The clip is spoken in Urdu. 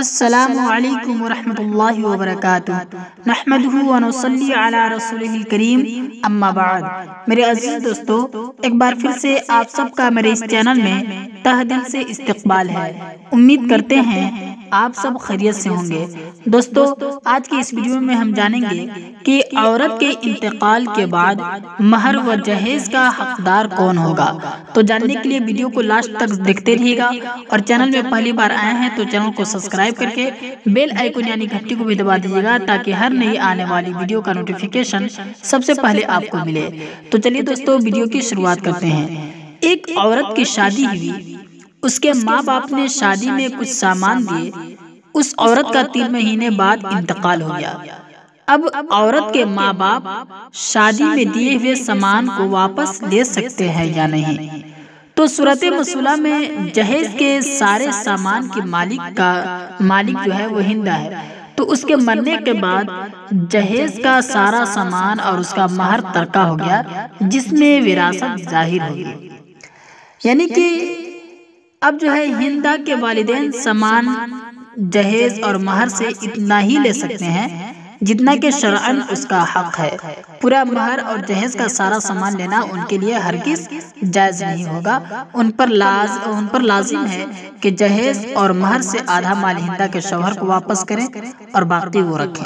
السلام علیکم و اللہ وبرکاتہ میرے عزیز دوستو ایک بار پھر سے آپ سب کا میرے اس چینل میں تہ دل سے استقبال ہے امید کرتے ہیں آپ سب خیریت سے ہوں گے دوستو آج کی اس ویڈیو میں ہم جانیں گے کہ عورت کے انتقال کے بعد مہر و جہیز کا حقدار کون ہوگا تو جاننے کے لیے ویڈیو کو لاسٹ تک دیکھتے رہیے گا اور چینل میں پہلی بار آئے ہیں تو چینل کو سبسکرائب کر کے بیل آئیکن یعنی کو بھی دبا دیجیے گا تاکہ ہر نئی آنے والی ویڈیو کا نوٹیفیکیشن سب سے پہلے آپ کو ملے تو چلیے دوستو ویڈیو کی شروعات کرتے ہیں ایک عورت کی شادی ہوئی اس کے ماں باپ نے شادی میں کچھ سامان دیے اس عورت کا تین مہینے بعد انتقال ہو گیا اب عورت کے ماں باپ شادی میں دیے ہوئے سامان کو واپس لے سکتے ہیں یا نہیں تو صورت مسئلہ میں جہیز کے سارے سامان کے مالک کا مالک جو ہے وہ ہندہ ہے تو اس کے مرنے کے بعد جہیز کا سارا سامان اور اس کا مہر ترکہ ہو گیا جس میں وراثت ظاہر ہو گیا یعنی کہ اب جو ہے ہندا کے والدین سامان جہیز اور مہر سے اتنا ہی لے سکتے ہیں جتنا کہ شرعن اس کا حق ہے پورا مہر اور جہیز کا سارا سامان لینا ان کے لیے ہرگز جائز نہیں ہوگا ان پر لازم ہے کہ جہیز اور مہر سے آدھا مال ہندہ کے شوہر کو واپس کریں اور باقی وہ رکھیں